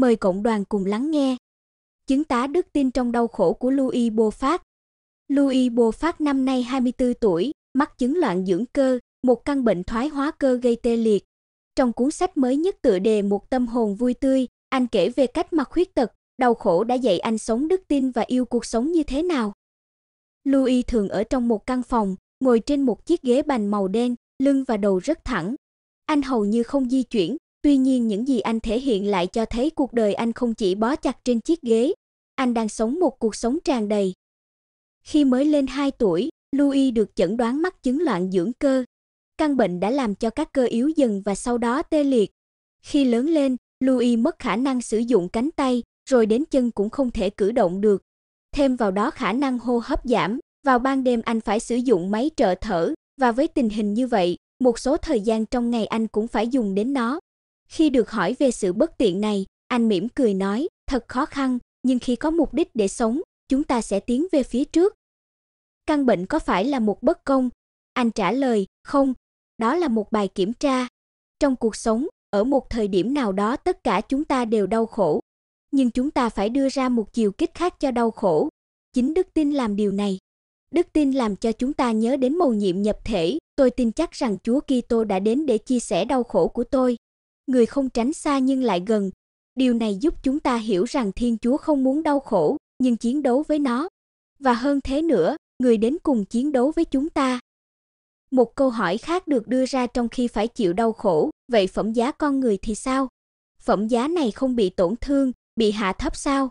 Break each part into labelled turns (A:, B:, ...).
A: mời cộng đoàn cùng lắng nghe. Chứng tá đức tin trong đau khổ của Louis Bofat. Louis Bofat năm nay 24 tuổi, mắc chứng loạn dưỡng cơ, một căn bệnh thoái hóa cơ gây tê liệt. Trong cuốn sách mới nhất tựa đề Một tâm hồn vui tươi, anh kể về cách mà khuyết tật, đau khổ đã dạy anh sống đức tin và yêu cuộc sống như thế nào. Louis thường ở trong một căn phòng, ngồi trên một chiếc ghế bành màu đen, lưng và đầu rất thẳng. Anh hầu như không di chuyển, Tuy nhiên những gì anh thể hiện lại cho thấy cuộc đời anh không chỉ bó chặt trên chiếc ghế, anh đang sống một cuộc sống tràn đầy. Khi mới lên 2 tuổi, Louis được chẩn đoán mắc chứng loạn dưỡng cơ. Căn bệnh đã làm cho các cơ yếu dần và sau đó tê liệt. Khi lớn lên, Louis mất khả năng sử dụng cánh tay, rồi đến chân cũng không thể cử động được. Thêm vào đó khả năng hô hấp giảm, vào ban đêm anh phải sử dụng máy trợ thở và với tình hình như vậy, một số thời gian trong ngày anh cũng phải dùng đến nó. Khi được hỏi về sự bất tiện này, anh mỉm cười nói, thật khó khăn, nhưng khi có mục đích để sống, chúng ta sẽ tiến về phía trước. Căn bệnh có phải là một bất công? Anh trả lời, không, đó là một bài kiểm tra. Trong cuộc sống, ở một thời điểm nào đó tất cả chúng ta đều đau khổ, nhưng chúng ta phải đưa ra một chiều kích khác cho đau khổ. Chính đức tin làm điều này. Đức tin làm cho chúng ta nhớ đến mầu nhiệm nhập thể, tôi tin chắc rằng Chúa Kitô đã đến để chia sẻ đau khổ của tôi người không tránh xa nhưng lại gần. Điều này giúp chúng ta hiểu rằng Thiên Chúa không muốn đau khổ, nhưng chiến đấu với nó. Và hơn thế nữa, người đến cùng chiến đấu với chúng ta. Một câu hỏi khác được đưa ra trong khi phải chịu đau khổ, vậy phẩm giá con người thì sao? Phẩm giá này không bị tổn thương, bị hạ thấp sao?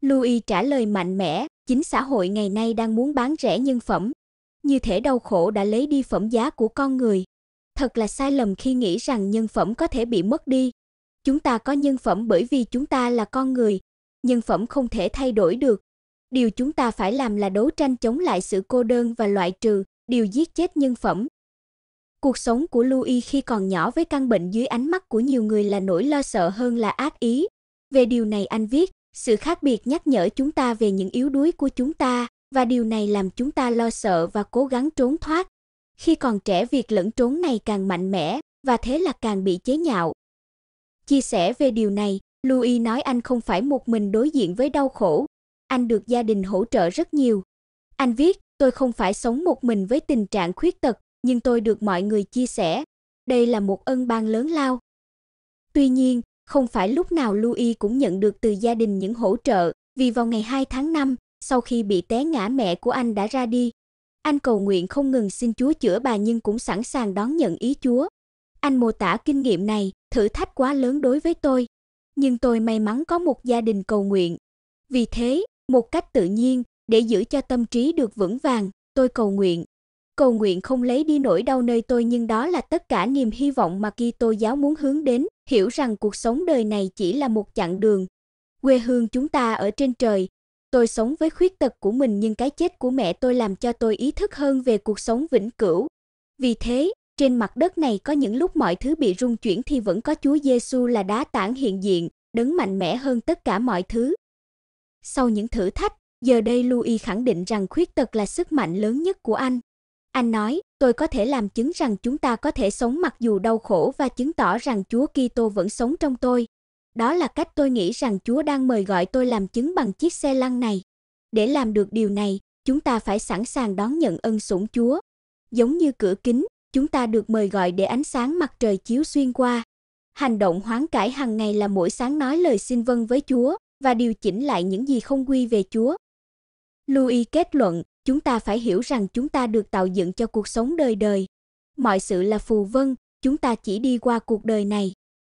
A: Louis trả lời mạnh mẽ, chính xã hội ngày nay đang muốn bán rẻ nhân phẩm. Như thể đau khổ đã lấy đi phẩm giá của con người. Thật là sai lầm khi nghĩ rằng nhân phẩm có thể bị mất đi. Chúng ta có nhân phẩm bởi vì chúng ta là con người, nhân phẩm không thể thay đổi được. Điều chúng ta phải làm là đấu tranh chống lại sự cô đơn và loại trừ điều giết chết nhân phẩm. Cuộc sống của Louis khi còn nhỏ với căn bệnh dưới ánh mắt của nhiều người là nỗi lo sợ hơn là ác ý. Về điều này anh viết, sự khác biệt nhắc nhở chúng ta về những yếu đuối của chúng ta và điều này làm chúng ta lo sợ và cố gắng trốn thoát khi còn trẻ việc lẫn trốn này càng mạnh mẽ và thế là càng bị chế nhạo. Chia sẻ về điều này, Louis nói anh không phải một mình đối diện với đau khổ, anh được gia đình hỗ trợ rất nhiều. Anh viết, tôi không phải sống một mình với tình trạng khuyết tật, nhưng tôi được mọi người chia sẻ. Đây là một ân ban lớn lao. Tuy nhiên, không phải lúc nào Louis cũng nhận được từ gia đình những hỗ trợ, vì vào ngày 2 tháng 5, sau khi bị té ngã mẹ của anh đã ra đi, anh cầu nguyện không ngừng xin Chúa chữa bà nhưng cũng sẵn sàng đón nhận ý Chúa. Anh mô tả kinh nghiệm này, thử thách quá lớn đối với tôi, nhưng tôi may mắn có một gia đình cầu nguyện. Vì thế, một cách tự nhiên, để giữ cho tâm trí được vững vàng, tôi cầu nguyện. Cầu nguyện không lấy đi nỗi đau nơi tôi nhưng đó là tất cả niềm hy vọng mà Kitô giáo muốn hướng đến, hiểu rằng cuộc sống đời này chỉ là một chặng đường. Quê hương chúng ta ở trên trời, Tôi sống với khuyết tật của mình nhưng cái chết của mẹ tôi làm cho tôi ý thức hơn về cuộc sống vĩnh cửu. Vì thế, trên mặt đất này có những lúc mọi thứ bị rung chuyển thì vẫn có Chúa Giêsu là đá tảng hiện diện, đấng mạnh mẽ hơn tất cả mọi thứ. Sau những thử thách, giờ đây Louis khẳng định rằng khuyết tật là sức mạnh lớn nhất của anh. Anh nói, tôi có thể làm chứng rằng chúng ta có thể sống mặc dù đau khổ và chứng tỏ rằng Chúa Kitô vẫn sống trong tôi. Đó là cách tôi nghĩ rằng Chúa đang mời gọi tôi làm chứng bằng chiếc xe lăn này. Để làm được điều này, chúng ta phải sẵn sàng đón nhận ân sủng Chúa. Giống như cửa kính, chúng ta được mời gọi để ánh sáng mặt trời chiếu xuyên qua. Hành động hoán cải hàng ngày là mỗi sáng nói lời xin vâng với Chúa và điều chỉnh lại những gì không quy về Chúa. Louis kết luận, chúng ta phải hiểu rằng chúng ta được tạo dựng cho cuộc sống đời đời. Mọi sự là phù vân, chúng ta chỉ đi qua cuộc đời này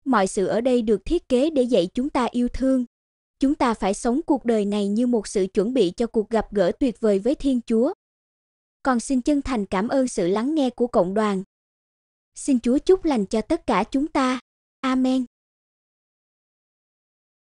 A: mọi sự ở đây được thiết kế để dạy chúng ta yêu thương. Chúng ta phải sống cuộc đời này như một sự chuẩn bị cho cuộc gặp gỡ tuyệt vời với Thiên Chúa. Còn xin chân thành cảm ơn sự lắng nghe của cộng đoàn. Xin Chúa chúc lành cho tất cả chúng ta. Amen.